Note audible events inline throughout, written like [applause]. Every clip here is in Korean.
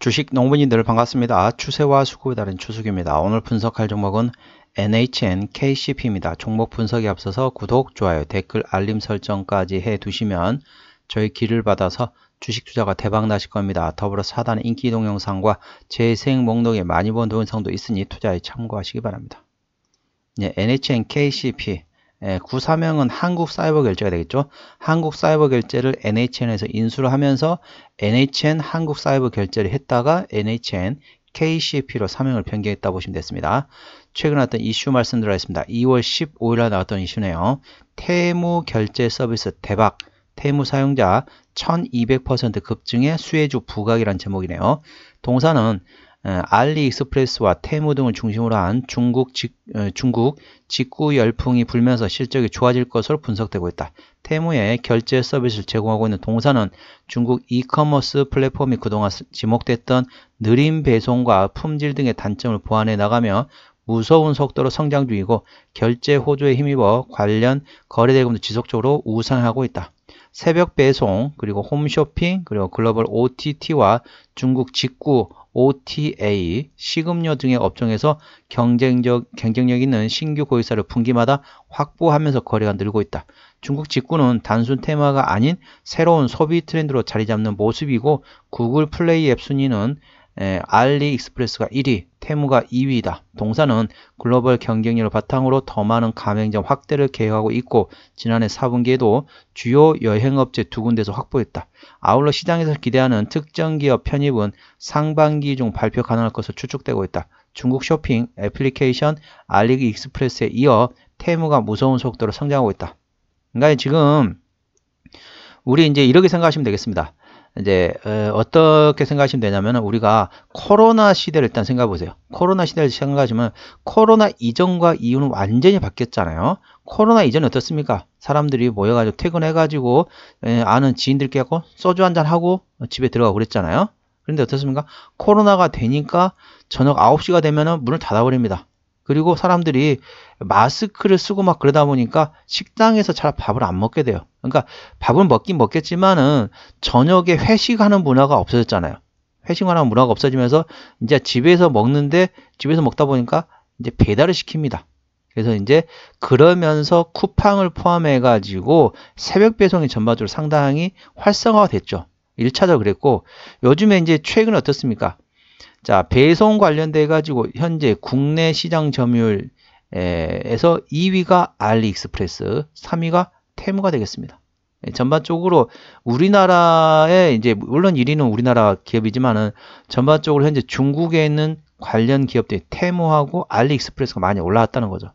주식 농부님들 반갑습니다. 추세와 수급에 따른 추수입니다 오늘 분석할 종목은 NHN KCP입니다. 종목 분석에 앞서서 구독, 좋아요, 댓글, 알림 설정까지 해두시면 저희 길을 받아서 주식 투자가 대박 나실 겁니다. 더불어 사단 인기 동영상과 재생 목록에 많이 본 동영상도 있으니 투자에 참고하시기 바랍니다. 네, NHN KCP 예, 구사명은 한국 사이버 결제가 되겠죠. 한국 사이버 결제를 NHN에서 인수를 하면서 NHN 한국 사이버 결제를 했다가 NHN KCP로 사명을 변경했다 보시면 됐습니다. 최근 나왔던 이슈 말씀드리겠습니다. 2월 15일에 나왔던 이슈네요. 테무 결제 서비스 대박 테무 사용자 1200% 급증의 수혜주 부각이란 제목이네요. 동사는 어, 알리익스프레스와 테무 등을 중심으로 한 중국, 직, 어, 중국 직구 열풍이 불면서 실적이 좋아질 것으로 분석되고 있다. 테무의 결제 서비스를 제공하고 있는 동사는 중국 이커머스 플랫폼이 그동안 지목됐던 느린 배송과 품질 등의 단점을 보완해 나가며 무서운 속도로 성장 중이고 결제 호조에 힘입어 관련 거래 대금도 지속적으로 우상하고 있다. 새벽 배송, 그리고 홈쇼핑, 그리고 글로벌 OTT와 중국 직구 OTA, 식음료 등의 업종에서 경쟁적, 경쟁력 있는 신규 고객사를 분기마다 확보하면서 거래가 늘고 있다. 중국 직구는 단순 테마가 아닌 새로운 소비 트렌드로 자리 잡는 모습이고 구글 플레이 앱 순위는 예, 알리익스프레스가 1위, 테무가 2위다. 동사는 글로벌 경쟁률을 바탕으로 더 많은 가맹점 확대를 계획하고 있고 지난해 4분기에도 주요 여행업체 두 군데서 에 확보했다. 아울러 시장에서 기대하는 특정 기업 편입은 상반기 중 발표 가능할 것으로 추측되고 있다. 중국 쇼핑 애플리케이션 알리익스프레스에 이어 테무가 무서운 속도로 성장하고 있다. 그러니까 지금 우리 이제 이렇게 생각하시면 되겠습니다. 이제 어떻게 생각하시면 되냐면 우리가 코로나 시대를 일단 생각해 보세요. 코로나 시대를 생각하시면 코로나 이전과 이후는 완전히 바뀌었잖아요. 코로나 이전에 어떻습니까? 사람들이 모여가지고 퇴근해가지고 아는 지인들끼리 하고 소주 한잔 하고 집에 들어가고 그랬잖아요. 그런데 어떻습니까? 코로나가 되니까 저녁 9시가 되면 문을 닫아버립니다. 그리고 사람들이 마스크를 쓰고 막 그러다 보니까 식당에서 잘 밥을 안 먹게 돼요. 그러니까 밥은 먹긴 먹겠지만은 저녁에 회식하는 문화가 없어졌잖아요. 회식하는 문화가 없어지면서 이제 집에서 먹는데 집에서 먹다 보니까 이제 배달을 시킵니다. 그래서 이제 그러면서 쿠팡을 포함해 가지고 새벽 배송이 전반적으로 상당히 활성화가 됐죠. 1차적으로 그랬고 요즘에 이제 최근 어떻습니까? 자, 배송 관련돼 가지고 현재 국내 시장 점유율에서 2위가 알리익스프레스, 3위가 테무가 되겠습니다. 예, 전반적으로 우리나라에 이제 물론 1위는 우리나라 기업이지만은 전반적으로 현재 중국에 있는 관련 기업들이 테무하고 알리익스프레스가 많이 올라왔다는 거죠.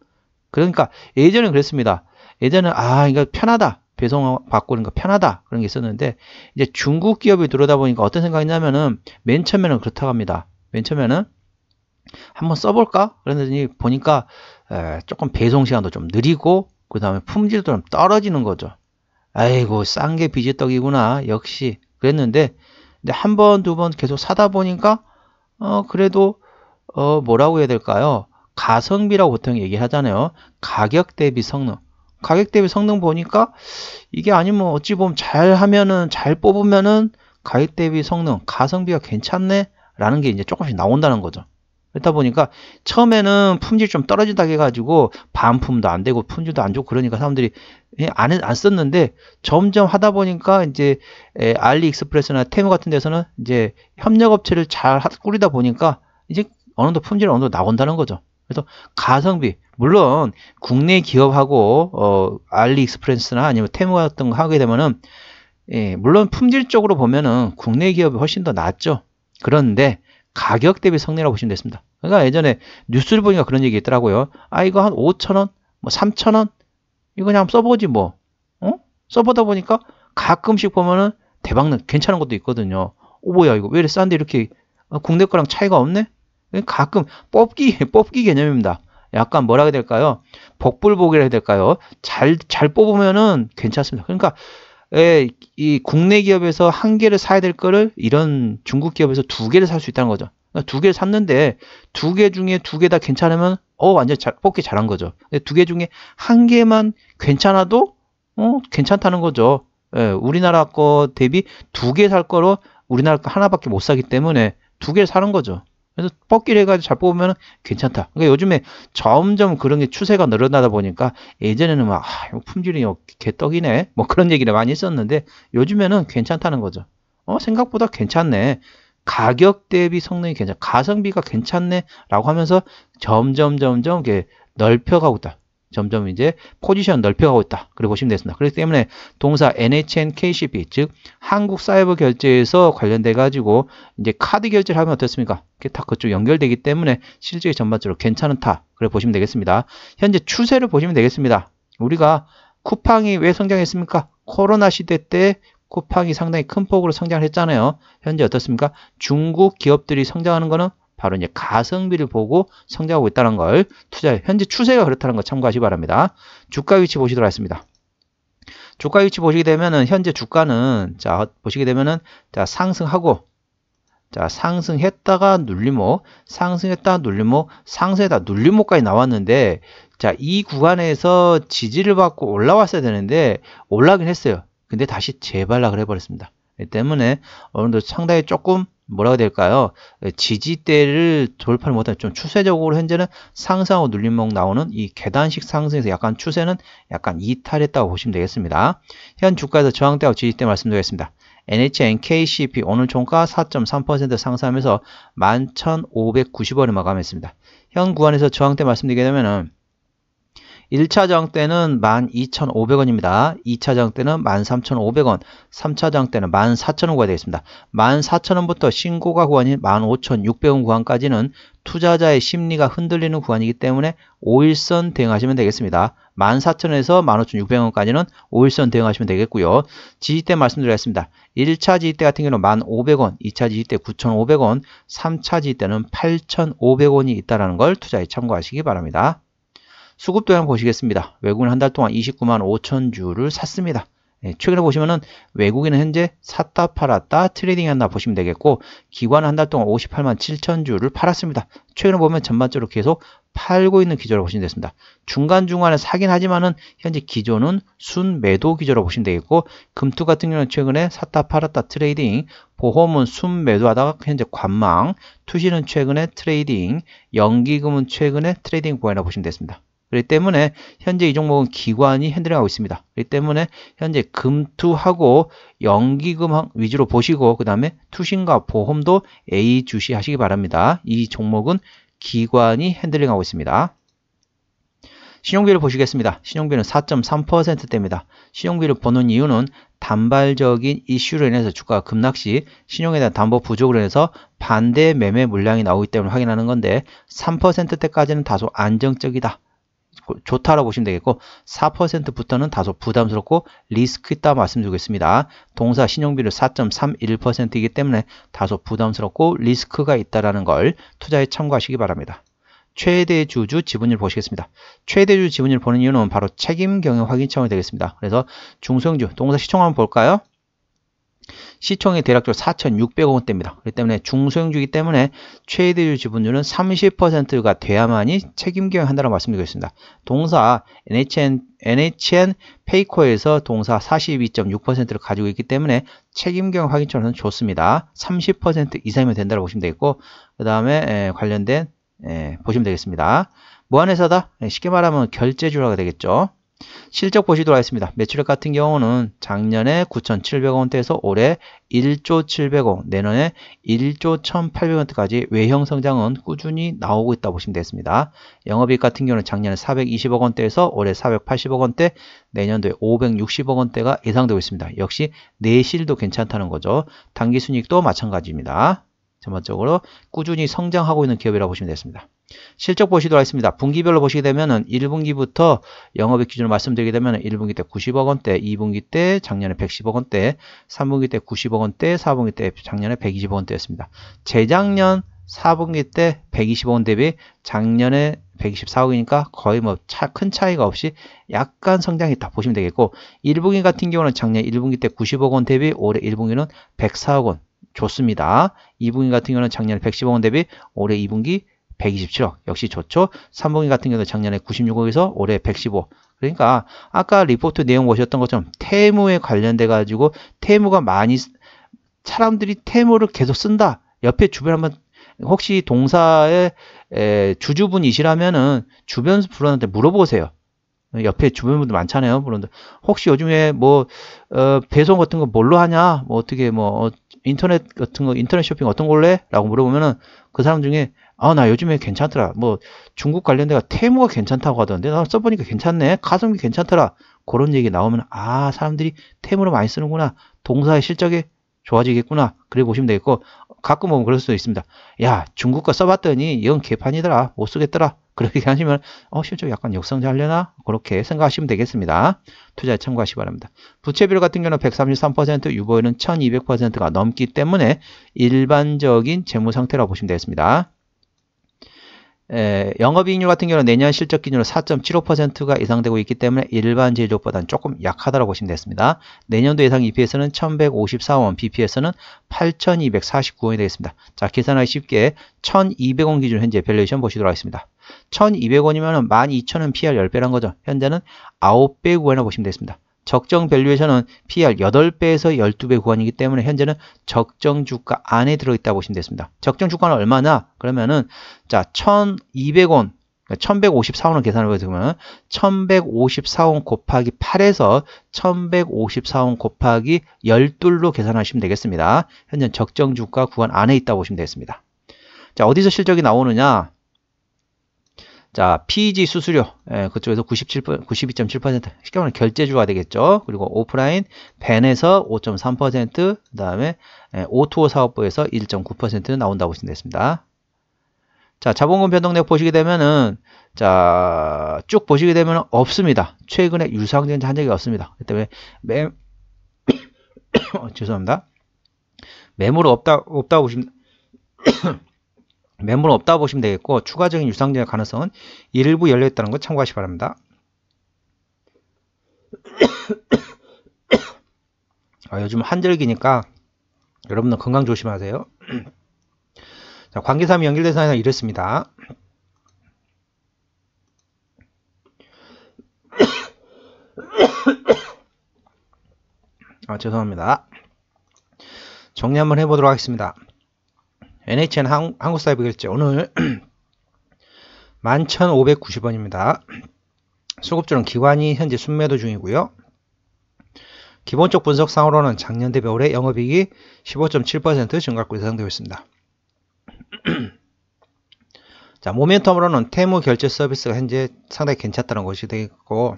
그러니까 예전에 그랬습니다. 예전에 아 이거 편하다 배송 바꾸는 거 그러니까 편하다 그런 게 있었는데 이제 중국 기업이 들어오다 보니까 어떤 생각이냐면은 맨 처음에는 그렇다고 합니다. 맨 처음에는 한번 써볼까? 그랬더니 보니까 조금 배송 시간도 좀 느리고 그 다음에 품질도 좀 떨어지는 거죠. 아이고 싼 게 비지떡이구나 역시 그랬는데 근데 한 번 두 번 계속 사다 보니까 어 그래도 어 뭐라고 해야 될까요? 가성비라고 보통 얘기하잖아요. 가격 대비 성능. 가격 대비 성능 보니까 이게 아니면 어찌 보면 잘 하면은 잘 뽑으면은 가격 대비 성능 가성비가 괜찮네 라는 게 이제 조금씩 나온다는 거죠. 그렇다 보니까 처음에는 품질 좀 떨어지다 해가지고 반품도 안 되고 품질도 안 좋고 그러니까 사람들이 예, 안, 안 썼는데 점점 하다 보니까 이제 알리익스프레스나 테무 같은 데서는 이제 협력업체를 잘 꾸리다 보니까 이제 어느 정도 품질이 어느 정도 나온다는 거죠. 그래서 가성비 물론 국내 기업하고 어, 알리익스프레스나 아니면 테무 같은 거 하게 되면은 예, 물론 품질적으로 보면은 국내 기업이 훨씬 더 낫죠. 그런데 가격 대비 성내라고 보시면 됐습니다. 그러니까 예전에 뉴스를 보니까 그런 얘기 있더라고요. 아 이거 한 5천원? 뭐 3천원? 이거 그냥 써보지 뭐. 어? 써보다 보니까 가끔씩 보면은 대박나 괜찮은 것도 있거든요. 오 어, 뭐야 이거 왜 이렇게 싼데 이렇게 어, 국내 거랑 차이가 없네? 예, 가끔 뽑기 [laughs] 뽑기 개념입니다. 약간 뭐라 해야 될까요? 복불복이라 해야 될까요? 잘, 잘 뽑으면은 괜찮습니다. 그러니까 이 국내 기업에서 한 개를 사야 될 거를 이런 중국 기업에서 두 개를 살 수 있다는 거죠. 그러니까 두 개를 샀는데 두 개 중에 두 개 다 괜찮으면 어 완전 잘, 뽑기 잘한 거죠. 두 개 중에 한 개만 괜찮아도 어 괜찮다는 거죠. 예, 우리나라 거 대비 두 개 살 거로 우리나라 거 하나밖에 못 사기 때문에 두 개를 사는 거죠. 그래서 뽑기를 해가지고 잘 뽑으면 괜찮다. 그러니까 요즘에 점점 그런 게 추세가 늘어나다 보니까 예전에는 막 아, 품질이 뭐 개떡이네 뭐 그런 얘기를 많이 했었는데 요즘에는 괜찮다는 거죠. 어 생각보다 괜찮네. 가격 대비 성능이 괜찮, 가성비가 괜찮네라고 하면서 점점 점점 이렇게 넓혀가고 있다. 점점 이제 포지션 넓혀가고 있다. 그리고 보시면 되겠습니다. 그렇기 때문에 동사 NHN k c b 즉 한국 사이버 결제에서 관련돼 가지고 이제 카드 결제를 하면 어떻습니까? 이게 다 그쪽 연결되기 때문에 실제 전반적으로 괜찮은 타. 그래 보시면 되겠습니다. 현재 추세를 보시면 되겠습니다. 우리가 쿠팡이 왜 성장했습니까? 코로나 시대 때 쿠팡이 상당히 큰 폭으로 성장했잖아요. 현재 어떻습니까? 중국 기업들이 성장하는 거는 바로 이제 가성비를 보고 성장하고 있다는 걸 투자 현재 추세가 그렇다는 걸 참고하시기 바랍니다. 주가 위치 보시도록 하겠습니다. 주가 위치 보시게 되면은 현재 주가는 자 보시게 되면은 자 상승하고 자 상승했다가 눌림목 상승했다가 눌림목 상승했다 눌림목까지 나왔는데 자 이 구간에서 지지를 받고 올라왔어야 되는데 올라긴 했어요 근데 다시 재발락을 해버렸습니다 때문에 어느 정도 상당히 조금 뭐라고 될까요? 예, 지지대를 돌파를 못한 좀 추세적으로 현재는 상승하고 눌림목 나오는 이 계단식 상승에서 약간 추세는 약간 이탈했다고 보시면 되겠습니다. 현 주가에서 저항대와 지지대 말씀드리겠습니다. NHNKCP 오늘 종가 4.3% 상승하면서 1 1 5 9 0원을 마감했습니다. 현 구간에서 저항대 말씀드리게 되면은 1차 저 때는 12,500원입니다. 2차 저 때는 13,500원, 3차 저 때는 14,000원가 되겠습니다. 14,000원부터 신고가 구간인 15,600원 구간까지는 투자자의 심리가 흔들리는 구간이기 때문에 5일선 대응하시면 되겠습니다. 14,000원에서 15,600원까지는 5일선 대응하시면 되겠고요. 지지대 말씀드렸습니다. 1차 지지대 같은 경우는 1,500원, 2차 지지대 9,500원, 3차 지지대는 8,500원이 있다는 걸 투자에 참고하시기 바랍니다. 수급도 한번 보시겠습니다. 외국인 한달 동안 29만 5천 주를 샀습니다. 예, 최근에 보시면은 외국인은 현재 샀다 팔았다 트레이딩 한다 보시면 되겠고 기관은 한 달 동안 58만 7천 주를 팔았습니다. 최근에 보면 전반적으로 계속 팔고 있는 기조라 보시면 되겠습니다. 중간중간에 사긴 하지만은 현재 기조는 순매도 기조로 보시면 되겠고 금투 같은 경우는 최근에 샀다 팔았다 트레이딩 보험은 순매도하다가 현재 관망 투시는 최근에 트레이딩 연기금은 최근에 트레이딩 보이나 보시면 되겠습니다. 그렇기 때문에 현재 이 종목은 기관이 핸들링하고 있습니다. 그렇기 때문에 현재 금투하고 연기금 위주로 보시고 그 다음에 투신과 보험도 A 주시하시기 바랍니다. 이 종목은 기관이 핸들링하고 있습니다. 신용비를 보시겠습니다. 신용비는 4.3%대입니다. 신용비를 보는 이유는 단발적인 이슈로 인해서 주가가 급락 시 신용에 대한 담보 부족으로 인해서 반대 매매 물량이 나오기 때문에 확인하는 건데 3%대까지는 다소 안정적이다. 좋다라고 보시면 되겠고 4%부터는 다소 부담스럽고 리스크 있다 말씀드리겠습니다. 동사 신용비율 4.31%이기 때문에 다소 부담스럽고 리스크가 있다라는 걸 투자에 참고하시기 바랍니다. 최대 주주 지분율 보시겠습니다. 최대 주주 지분율 보는 이유는 바로 책임 경영 확인청이 되겠습니다. 그래서 중성주 동사 시청 한번 볼까요? 시총이 대략적으로 4,600억 원대입니다. 그렇기 때문에 중소형주이기 때문에 최대주 지분율은 30%가 돼야만이 책임 경영한다고 말씀드리겠습니다. 동사 NHN, NHN 페이코에서 동사 42.6%를 가지고 있기 때문에 책임 경영 확인처는 좋습니다. 30% 이상이면 된다고 보시면 되겠고 그 다음에 관련된 에, 보시면 되겠습니다. 무한회사다? 쉽게 말하면 결제주라고 되겠죠. 실적 보시도록 하겠습니다. 매출액 같은 경우는 작년에 9,700원대에서 올해 1조 700원, 내년에 1조 1,800원대까지 외형 성장은 꾸준히 나오고 있다 보시면 되겠습니다. 영업이익 같은 경우는 작년에 420억 원대에서 올해 480억 원대, 내년도에 560억 원대가 예상되고 있습니다. 역시 내실도 괜찮다는 거죠. 단기 순이익도 마찬가지입니다. 전반적으로 꾸준히 성장하고 있는 기업이라고 보시면 되겠습니다. 실적 보시도록 하겠습니다. 분기별로 보시게 되면은 1분기부터 영업의 기준으로 말씀드리게 되면은 1분기 때 90억 원대, 2분기 때 작년에 110억 원대, 3분기 때 90억 원대, 4분기 때 작년에 120억 원대였습니다. 재작년 4분기 때 120억 원 대비 작년에 124억이니까 거의 뭐큰 차이가 없이 약간 성장했다 보시면 되겠고 1분기 같은 경우는 작년 1분기 때 90억 원 대비 올해 1분기는 104억 원 좋습니다. 2분기 같은 경우는 작년 에 110억 원 대비 올해 2분기 127억 역시 좋죠. 3분기 같은 경우는 작년에 96억에서 올해 115. 그러니까 아까 리포트 내용 보셨던 것처럼 테무에 관련돼 가지고 테무가 많이 사람들이 테무를 계속 쓴다. 옆에 주변 한번 혹시 동사의 에, 주주분이시라면은 주변 분한테 물어보세요. 옆에 주변 분들 많잖아요. 그런데 혹시 요즘에 뭐 어, 배송 같은 거 뭘로 하냐? 뭐 어떻게 뭐 어, 인터넷 같은 거 인터넷 쇼핑 어떤 걸래? 라고 물어보면은 그 사람 중에 아 나 요즘에 괜찮더라 뭐 중국 관련 데가 테무가 괜찮다고 하던데 나 써보니까 괜찮네 가성비 괜찮더라 그런 얘기 나오면 아 사람들이 테무를 많이 쓰는구나 동사의 실적이 좋아지겠구나 그래 보시면 되겠고 가끔 보면 그럴 수도 있습니다. 야, 중국 거 써봤더니 영 개판이더라. 못 쓰겠더라. 그렇게 하시면 어, 실제 약간 역성장하려나? 그렇게 생각하시면 되겠습니다. 투자에 참고하시기 바랍니다. 부채비율 같은 경우는 133%, 유보율은 1200%가 넘기 때문에 일반적인 재무 상태라고 보시면 되겠습니다. 에, 예, 영업이익률 같은 경우는 내년 실적 기준으로 4.75%가 예상되고 있기 때문에 일반 제조보다는 조금 약하다고 보시면 되겠습니다. 내년도 예상 EPS는 1154원, BPS는 8249원이 되겠습니다. 자, 계산하기 쉽게 1200원 기준 현재 밸류에이션 보시도록 하겠습니다. 1200원이면 12,000원 PR 10배란 거죠. 현재는 900원이나 보시면 되겠습니다. 적정 밸류에이션은 PR 8배에서 12배 구간이기 때문에 현재는 적정 주가 안에 들어있다 고 보시면 되겠습니다. 적정 주가는 얼마나? 그러면은 자 1200원 1154원을 그러니까 계산을 해보면 1154원 곱하기 8에서 1154원 곱하기 12로 계산하시면 되겠습니다. 현재 적정 주가 구간 안에 있다 고 보시면 되겠습니다. 자 어디서 실적이 나오느냐 자, PG 수수료 예, 그쪽에서 97, 92.7% 쉽게 말하면 결제주가 되겠죠. 그리고 오프라인 벤에서 5.3% 그다음에 예, O2O 사업부에서 1.9% 나온다고 보시면 되겠습니다. 자, 자본금 변동액 보시게 되면은 자, 쭉 보시게 되면 없습니다. 최근에 유상증자 한 적이 없습니다. 그 때문에 매 [coughs] 어, 죄송합니다. 매물 없다 없다고 보시면 멤버는 없다고 보시면 되겠고 추가적인 유상증의 가능성은 일부 열려있다는 것 참고하시 기 바랍니다. [coughs] 아, 요즘 한절기니까 여러분들 건강 조심하세요. [coughs] 자, 관계사항 연결된 사항은 이렇습니다. [coughs] 아, 죄송합니다. 정리 한번 해보도록 하겠습니다. NHN 한, 국사이버결제 오늘 11,590원입니다. [clears throat] 수급주는 기관이 현재 순매도 중이고요. 기본적 분석상으로는 작년 대비 올해 영업이익이 15.7% 증가하고 예상되고 있습니다. [clears throat] 자, 모멘텀으로는 테무 결제 서비스가 현재 상당히 괜찮다는 것이 되겠고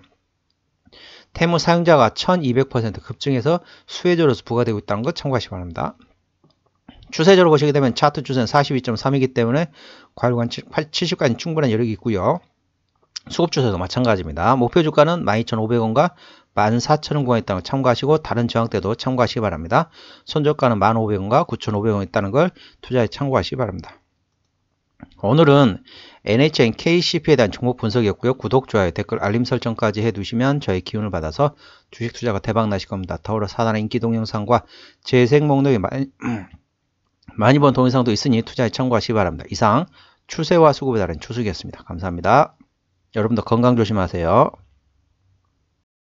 테무 사용자가 1200% 급증해서 수혜자로서 부과되고 있다는 것 참고하시기 바랍니다. 추세적으로 보시게 되면 차트 추세는 42.3이기 때문에 과열관 70까지 충분한 여력이 있고요. 수급 추세도 마찬가지입니다. 목표 주가는 12,500원과 14,000원 구간 있다는 걸 참고하시고 다른 저항대도 참고하시기 바랍니다. 손절가는 1,500원과 9,500원 있다는 걸 투자에 참고하시기 바랍니다. 오늘은 NHN KCP에 대한 종목 분석이었고요. 구독, 좋아요, 댓글, 알림 설정까지 해두시면 저의 기운을 받아서 주식 투자가 대박 나실 겁니다. 더불어 사단의 인기 동영상과 재생 목록이 많이 [clears throat] 많이 본 동영상도 있으니 투자에 참고하시기 바랍니다. 이상 추세와 수급에 따른 추수기였습니다. 감사합니다. 여러분도 건강 조심하세요.